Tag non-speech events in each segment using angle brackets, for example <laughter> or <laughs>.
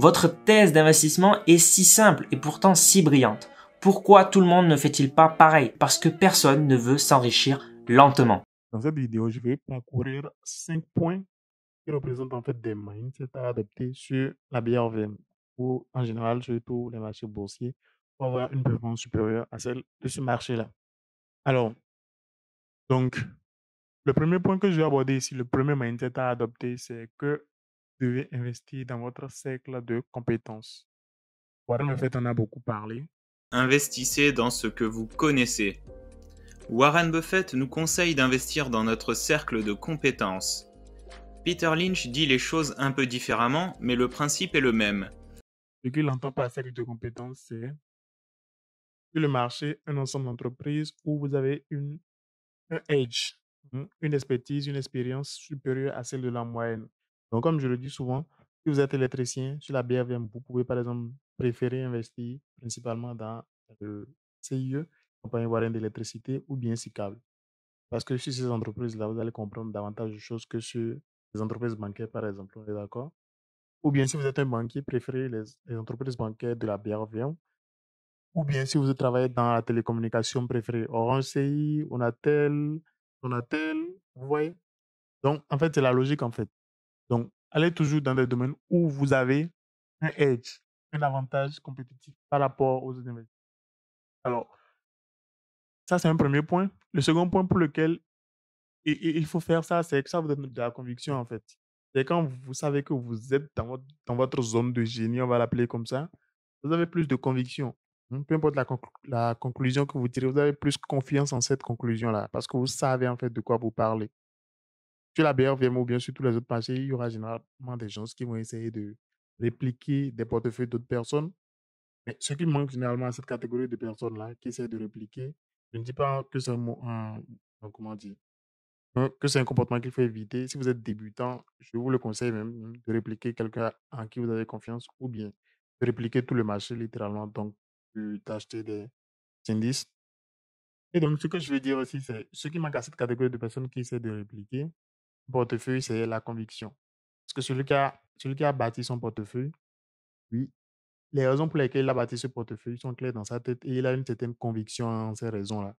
Votre thèse d'investissement est si simple et pourtant si brillante. Pourquoi tout le monde ne fait-il pas pareil Parce que personne ne veut s'enrichir lentement. Dans cette vidéo, je vais parcourir 5 points qui représentent en fait des mindsets à adopter sur la BRVM ou en général sur tous les marchés boursiers pour avoir une performance supérieure à celle de ce marché-là. Alors, donc, le premier point que je vais aborder ici, le premier mindset à adopter, c'est que devez investir dans votre cercle de compétences. Warren Buffett en a beaucoup parlé. Investissez dans ce que vous connaissez. Warren Buffett nous conseille d'investir dans notre cercle de compétences. Peter Lynch dit les choses un peu différemment, mais le principe est le même. Ce qu'il entend par cercle de compétences, c'est le marché, un ensemble d'entreprises où vous avez une, un edge, mmh, une expertise, une expérience supérieure à celle de la moyenne. Donc, comme je le dis souvent, si vous êtes électricien, sur la BRVM, vous pouvez par exemple préférer investir principalement dans le CIE, Compagnie Ivoirienne d'électricité, ou bien câble, Parce que sur ces entreprises-là, vous allez comprendre davantage de choses que sur les entreprises bancaires, par exemple. On est d'accord Ou bien si vous êtes un banquier, préférez les, les entreprises bancaires de la BRVM. Ou bien si vous travaillez dans la télécommunication, préférez Orange CI, Onatel, Onatel, vous voyez Donc, en fait, c'est la logique, en fait. Donc, allez toujours dans des domaines où vous avez un edge, un avantage compétitif par rapport aux autres investisseurs. Alors, ça, c'est un premier point. Le second point pour lequel il faut faire ça, c'est que ça vous donne de la conviction, en fait. C'est quand vous savez que vous êtes dans votre, zone de génie, on va l'appeler comme ça, vous avez plus de conviction. Hein, peu importe la, la conclusion que vous tirez, vous avez plus confiance en cette conclusion-là, parce que vous savez en fait de quoi vous parlez sur la BRVM ou bien sur tous les autres marchés, il y aura généralement des gens qui vont essayer de répliquer des portefeuilles d'autres personnes. Mais ce qui manque généralement à cette catégorie de personnes-là qui essaient de répliquer, je ne dis pas que c'est un, comment dire, que c'est un comportement qu'il faut éviter. Si vous êtes débutant, je vous le conseille même de répliquer quelqu'un en qui vous avez confiance ou bien de répliquer tout le marché littéralement, donc d'acheter des indices. Et donc, ce que je veux dire aussi, c'est ce qui manque à cette catégorie de personnes qui essaient de répliquer, portefeuille, c'est la conviction. Parce que celui qui a, celui qui a bâti son portefeuille, oui, les raisons pour lesquelles il a bâti ce portefeuille sont claires dans sa tête et il a une certaine conviction en ces raisons-là.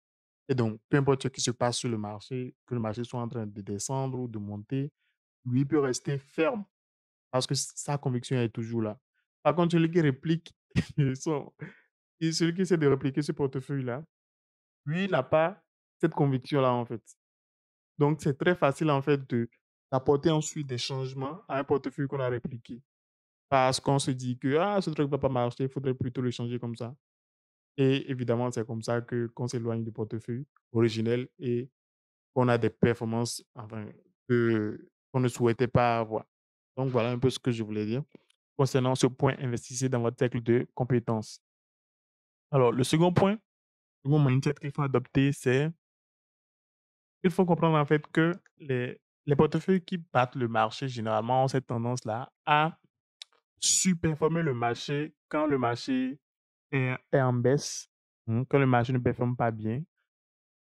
Et donc, peu importe ce qui se passe sur le marché, que le marché soit en train de descendre ou de monter, lui peut rester ferme parce que sa conviction est toujours là. Par contre, celui qui réplique, <laughs> celui qui essaie de répliquer ce portefeuille-là, lui n'a pas cette conviction-là en fait. Donc, c'est très facile, en fait, d'apporter ensuite des changements à un portefeuille qu'on a répliqué. Parce qu'on se dit que, ah, ce truc ne va pas marcher, il faudrait plutôt le changer comme ça. Et évidemment, c'est comme ça que qu'on s'éloigne du portefeuille originel et qu'on a des performances qu'on ne souhaitait pas avoir. Donc voilà un peu ce que je voulais dire concernant ce point investissez dans votre cercle de compétences. Alors le second point, le mindset qu'il faut adopter, c'est il faut comprendre en fait que les, les portefeuilles qui battent le marché généralement ont cette tendance-là à superformer le marché quand le marché est, est en baisse, hein, quand le marché ne performe pas bien,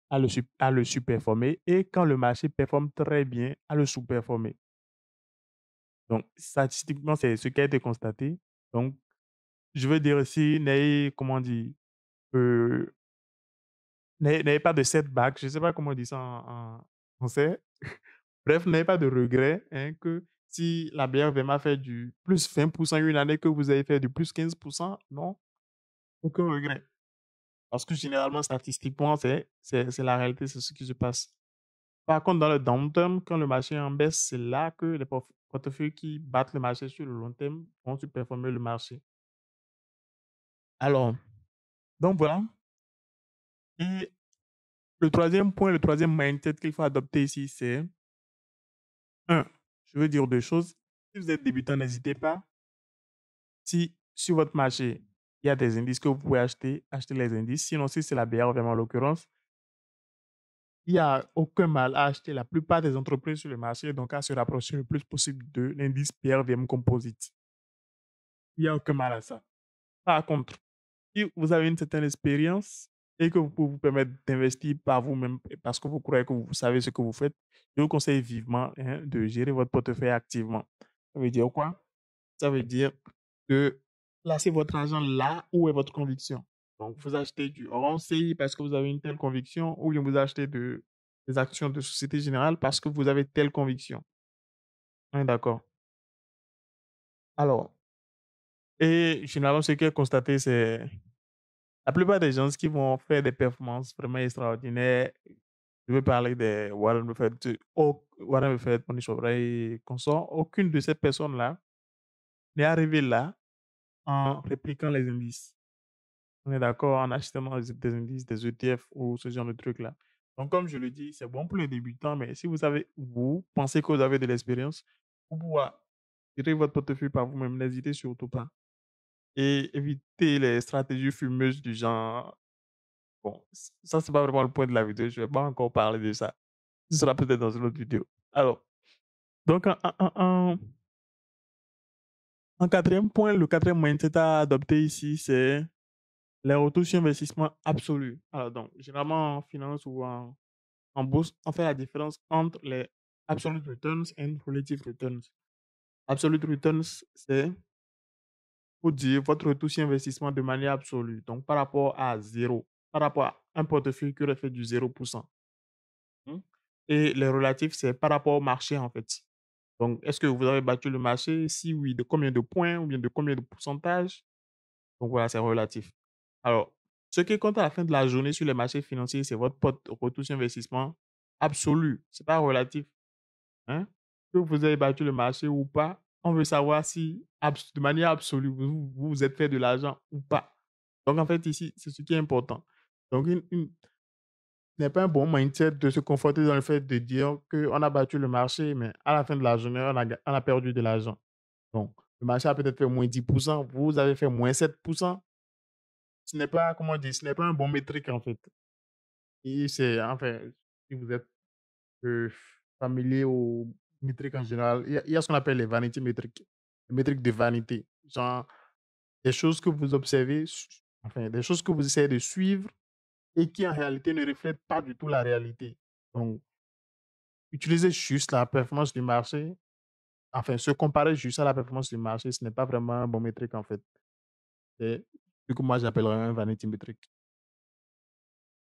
à le, à le superformer et quand le marché performe très bien, à le sous Donc, statistiquement, c'est ce qui a été constaté. Donc, je veux dire aussi, Ney, comment dire, euh, n'ayez pas de setback, je ne sais pas comment on dit ça en, français. <laughs> Bref, n'ayez pas de regret hein, que si la bière a fait du plus 20% une année que vous avez fait du plus 15%, non, aucun regret. Parce que généralement, statistiquement, c'est la réalité, c'est ce qui se passe. Par contre, dans le downturn, quand le marché en baisse, c'est là que les portefeuilles qui battent le marché sur le long terme vont surperformer le marché. Alors, donc voilà, et le troisième point, le troisième mindset qu'il faut adopter ici, c'est un, je veux dire deux choses. Si vous êtes débutant, n'hésitez pas. Si sur votre marché, il y a des indices que vous pouvez acheter, achetez les indices. Sinon, si c'est la BR, vraiment en l'occurrence, il n'y a aucun mal à acheter la plupart des entreprises sur le marché, donc à se rapprocher le plus possible de l'indice BRVM Composite. Il n'y a aucun mal à ça. Par contre, si vous avez une certaine expérience, et que vous pouvez vous permettre d'investir par vous-même parce que vous croyez que vous savez ce que vous faites, je vous conseille vivement hein, de gérer votre portefeuille activement. Ça veut dire quoi Ça veut dire de placer votre argent là où est votre conviction. Donc, vous achetez du Orange CI parce que vous avez une telle conviction, ou vous achetez de, des actions de Société Générale parce que vous avez telle conviction. D'accord. Alors, et finalement, ce que est constaté, c'est la plupart des gens qui vont faire des performances vraiment extraordinaires, je veux parler de Warren Buffett, Warren Buffett, Tony Chauvray, et aucune de ces personnes-là n'est arrivée là en répliquant les indices. On est d'accord en achetant des indices, des ETF ou ce genre de trucs-là. Donc, comme je le dis, c'est bon pour les débutants, mais si vous avez, vous pensez que vous avez de l'expérience, vous pouvez tirer votre portefeuille par vous-même, n'hésitez surtout pas et éviter les stratégies fumeuses du genre. Bon, ça, c'est pas vraiment le point de la vidéo. Je vais pas encore parler de ça. Ce sera peut-être dans une autre vidéo. Alors, donc, en, en- quatrième point, le quatrième moyen à adopter ici, c'est les retours sur investissement absolus. Alors, donc, généralement en finance ou en, en bourse, on fait la différence entre les absolute returns and relative returns. Absolute returns, c'est pour dire votre retour sur investissement de manière absolue, donc par rapport à zéro, par rapport à un portefeuille qui aurait fait du 0%. Mmh. Et les relatifs, c'est par rapport au marché, en fait. Donc, est-ce que vous avez battu le marché? Si oui, de combien de points ou bien de combien de pourcentage? Donc voilà, c'est relatif. Alors, ce qui compte à la fin de la journée sur les marchés financiers, c'est votre retour sur investissement absolu. Ce n'est pas relatif. Hein? Que vous avez battu le marché ou pas, on veut savoir si de manière absolue, vous vous êtes fait de l'argent ou pas. Donc, en fait, ici, c'est ce qui est important. Donc, une, n'est pas un bon mindset de se conforter dans le fait de dire qu'on a battu le marché, mais à la fin de la journée, on a, perdu de l'argent. Donc, le marché a peut-être fait moins 10%, vous avez fait moins 7%. Ce n'est pas, comment dire, ce n'est pas un bon métrique, en fait. Et c'est, fait si vous êtes euh, familier au métriques en général. Il y, a, ce qu'on appelle les vanity métriques, les métriques de vanité. Genre, des choses que vous observez, enfin, des choses que vous essayez de suivre et qui en réalité ne reflètent pas du tout la réalité. Donc, utiliser juste la performance du marché, enfin, se comparer juste à la performance du marché, ce n'est pas vraiment un bon métrique en fait. Du coup, moi j'appellerais un vanity métrique.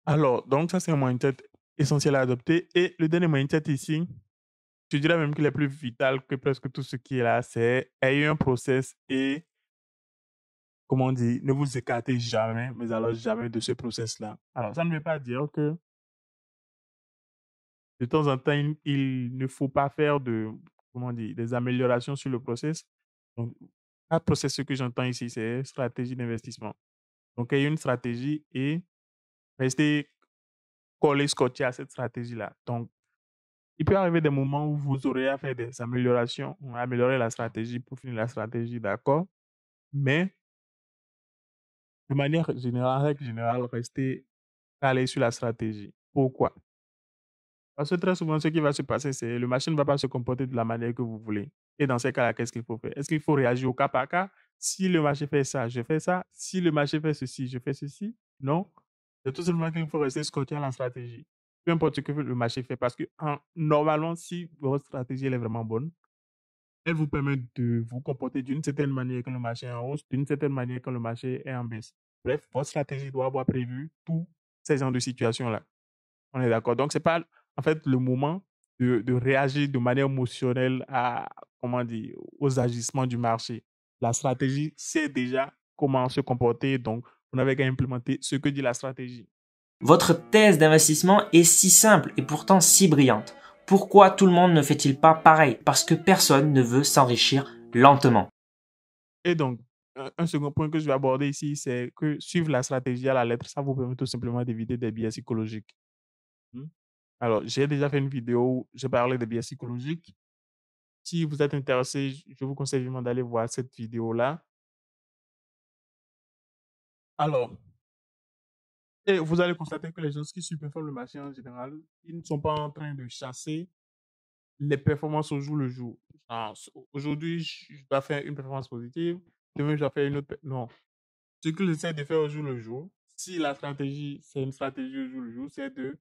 Alors, donc ça c'est un mindset essentiel à adopter. Et le dernier mindset ici, je dirais même qu'il est plus vital que presque tout ce qui est là, c'est ayez un process et, comment on dit, ne vous écartez jamais, mais alors jamais de ce process-là. Alors, ça ne veut pas dire que de temps en temps, il, ne faut pas faire de, comment dire, des améliorations sur le process. Donc, un process, ce que j'entends ici, c'est stratégie d'investissement. Donc, ayez une stratégie et restez collé, scotché à cette stratégie-là. Donc, il peut arriver des moments où vous aurez à faire des améliorations, améliorer la stratégie pour finir la stratégie, d'accord Mais, de manière générale, rester générale, calé sur la stratégie. Pourquoi Parce que très souvent, ce qui va se passer, c'est le marché ne va pas se comporter de la manière que vous voulez. Et dans ces cas-là, qu'est-ce qu'il faut faire Est-ce qu'il faut réagir au cas par cas Si le marché fait ça, je fais ça. Si le marché fait ceci, je fais ceci. Non. C'est tout simplement qu'il faut rester scotché à la stratégie peu importe ce que le marché fait, parce que normalement, si votre stratégie est vraiment bonne, elle vous permet de vous comporter d'une certaine manière quand le marché est en hausse, d'une certaine manière quand le marché est en baisse. Bref, votre stratégie doit avoir prévu tous ces genres de situations-là. On est d'accord. Donc, ce n'est pas, en fait, le moment de, réagir de manière émotionnelle à, comment dire, aux agissements du marché. La stratégie sait déjà comment se comporter. Donc, on n'avez qu'à implémenter ce que dit la stratégie. Votre thèse d'investissement est si simple et pourtant si brillante. Pourquoi tout le monde ne fait-il pas pareil Parce que personne ne veut s'enrichir lentement. Et donc, un second point que je vais aborder ici, c'est que suivre la stratégie à la lettre, ça vous permet tout simplement d'éviter des biais psychologiques. Hmm? Alors, j'ai déjà fait une vidéo où je parlais des biais psychologiques. Si vous êtes intéressé, je vous conseille vraiment d'aller voir cette vidéo-là. Alors, et vous allez constater que les gens qui superforment le marché en général, ils ne sont pas en train de chasser les performances au jour le jour. Ah, aujourd'hui, je dois faire une performance positive, demain, je dois faire une autre. Non. Ce que j'essaie de faire au jour le jour, si la stratégie, c'est une stratégie au jour le jour, c'est de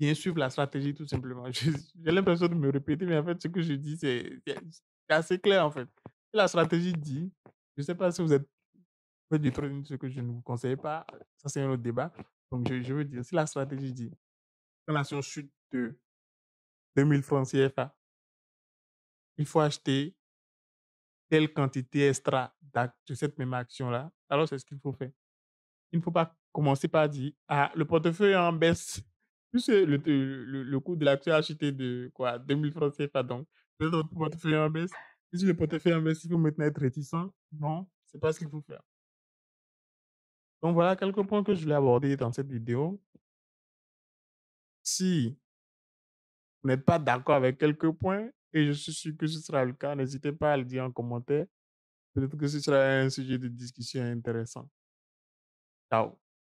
bien suivre la stratégie tout simplement. <laughs> J'ai l'impression de me répéter, mais en fait, ce que je dis, c'est assez clair en fait. La stratégie dit, je ne sais pas si vous êtes du trading, ce que je ne vous conseille pas, ça c'est un autre débat. Donc je, veux dire, si la stratégie dit, quand l'action chute de 2000 francs CFA, il faut acheter telle quantité extra de cette même action-là, alors c'est ce qu'il faut faire. Il ne faut pas commencer par dire, ah, le portefeuille en baisse, plus le, le, coût de l'action achetée de quoi, 2000 francs CFA, donc, le portefeuille en baisse. Si le portefeuille en baisse, il faut maintenant être réticent. Non, c'est pas ce qu'il faut faire. Donc voilà quelques points que je voulais aborder dans cette vidéo. Si vous n'êtes pas d'accord avec quelques points, et je suis sûr que ce sera le cas, n'hésitez pas à le dire en commentaire. Peut-être que ce sera un sujet de discussion intéressant. Ciao.